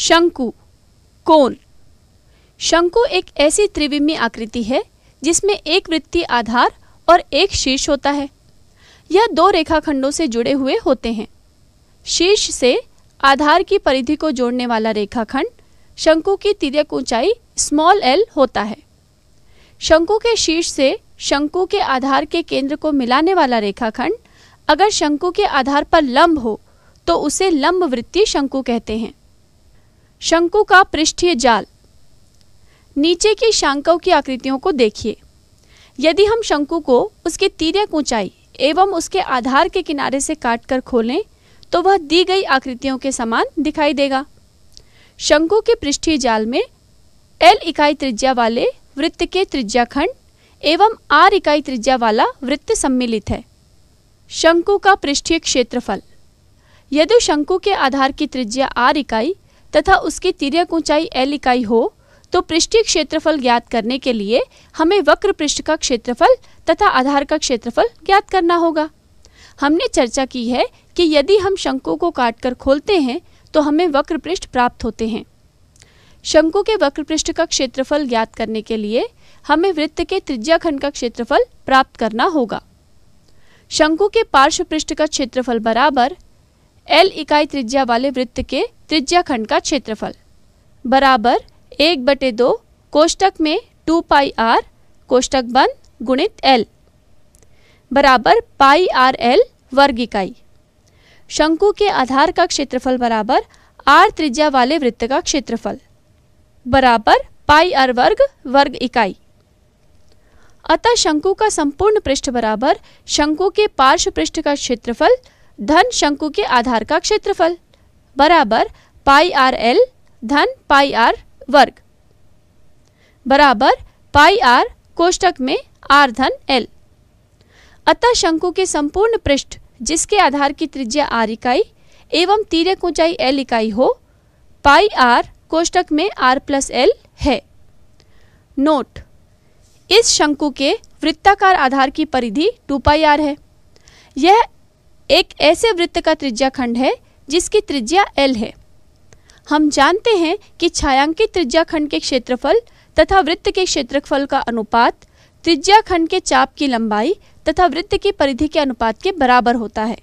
शंकु कोण शंकु एक ऐसी त्रिविमी आकृति है जिसमें एक वृत्तीय आधार और एक शीर्ष होता है यह दो रेखाखंडों से जुड़े हुए होते हैं शीर्ष से आधार की परिधि को जोड़ने वाला रेखाखंड शंकु की तिरक ऊंचाई स्मॉल एल होता है शंकु के शीर्ष से शंकु के आधार के केंद्र को मिलाने वाला रेखाखंड अगर शंकु के आधार पर लंब हो तो उसे लंब वृत्तीय शंकु कहते हैं शंकु का पृष्ठीय जाल नीचे की शांकव की आकृतियों को देखिए यदि हम शंकु को उसके तीर्यक ऊंचाई एवं उसके आधार के किनारे से काटकर खोलें तो वह दी गई आकृतियों के समान दिखाई देगा शंकु के पृष्ठीय जाल में एल इकाई त्रिज्या वाले वृत्त के त्रिज्याखंड एवं आर इकाई त्रिज्या वाला वृत्त सम्मिलित है शंकु का पृष्ठीय क्षेत्रफल यदि शंकु के आधार की त्रिज्या आर इकाई तथा उसकी तिरक ऊंचाई एल इकाई हो तो पृष्ठीय क्षेत्रफल ज्ञात करने के लिए हमें वक्र पृष्ठ का क्षेत्रफल तथा आधार का क्षेत्रफल ज्ञात करना होगा हमने चर्चा की है कि यदि हम शंकु को काटकर खोलते हैं तो हमें वक्र पृष्ठ प्राप्त होते हैं शंकु के वक्र पृष्ठ का क्षेत्रफल ज्ञात करने के लिए हमें वृत्त के त्रिज्या खंड का क्षेत्रफल प्राप्त करना होगा शंकु के पार्श्व पृष्ठ का क्षेत्रफल बराबर एल इकाई त्रिज्या वाले वृत्त के त्रिज्या खंड का क्षेत्रफल बराबर एक बटे दो कोष्टक में टू पाई आर कोष्टक बन गुणित एल बराबर पाई आर एल वर्ग इकाई शंकु के आधार का क्षेत्रफल बराबर आर त्रिज्या वाले वृत्त का क्षेत्रफल बराबर पाई आर वर्ग वर्ग इकाई अतः शंकु का संपूर्ण पृष्ठ बराबर शंकु के पार्श्व पृष्ठ का क्षेत्रफल धन शंकु के आधार का क्षेत्रफल बराबर पाई आर एल धन पाई आर वर्ग बराबर पाई आर कोष्टक में आर धन एल अतः शंकु के संपूर्ण पृष्ठ जिसके आधार की त्रिज्या आर इकाई एवं तीरक ऊंचाई एल इकाई हो पाई आर कोष्टक में आर प्लस एल है नोट इस शंकु के वृत्ताकार आधार की परिधि टू पाई आर है यह एक ऐसे वृत्त का त्रिज्याखंड है जिसकी त्रिज्या एल है हम जानते हैं कि छायांकित त्रिज्याखंड के क्षेत्रफल तथा वृत्त के क्षेत्रफल का अनुपात त्रिज्याखंड के चाप की लंबाई तथा वृत्त की परिधि के अनुपात के बराबर होता है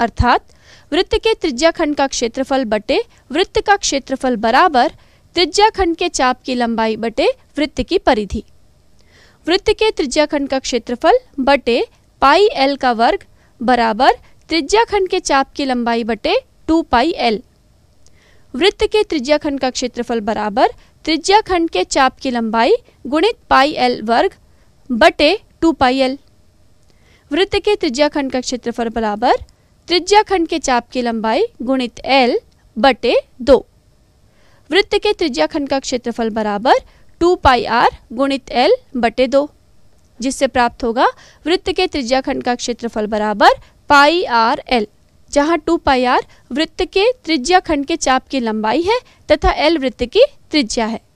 अर्थात वृत्त के त्रिज्याखंड का क्षेत्रफल बटे वृत्त का क्षेत्रफल बराबर त्रिज्याखंड के चाप की लंबाई बटे वृत्त की परिधि वृत्त के त्रिज्याखंड का क्षेत्रफल बटे पाई एल का वर्ग बराबर त्रिज्याखंड के चाप की लंबाई बटे टू पाई एल वृत्त के त्रिज्याखंड का क्षेत्रफल बराबर त्रिज्याखंड के चाप की लंबाई गुणित पाई एल वर्ग बटे टू पाई एल वृत्त के त्रिज्याखंड का क्षेत्रफल बराबर त्रिज्याखंड के चाप की लंबाई गुणित एल बटे दो वृत्त के त्रिज्याखंड का क्षेत्रफल बराबर टू पाई आर गुणित एल बटे दो जिससे प्राप्त होगा वृत्त के त्रिज्याखंड का क्षेत्रफल बराबर पाई आर एल जहाँ टू पाई आर वृत्त के त्रिज्या खंड के चाप की लंबाई है तथा एल वृत्त की त्रिज्या है